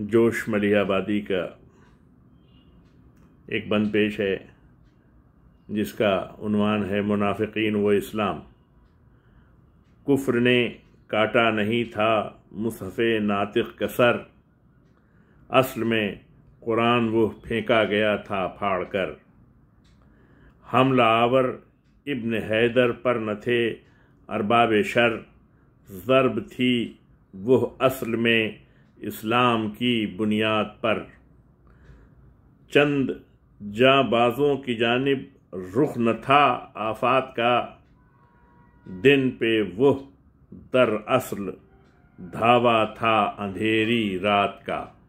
जोश मलियाबादी का एक बंद पेश है जिसका उनवान है मुनाफिकीन व इस्लाम कुफ्र ने काटा नहीं था मुसफ़ नातिक कसर असल में कुरान वो फेंका गया था फाड़ कर हमला आवर इब्न हैदर पर न थे अरबाब शर ज़रब थी वह असल में इस्लाम की बुनियाद पर चंद जाबाजों की जानब रुख न था आफात का दिन पे वह दरअसल धावा था अंधेरी रात का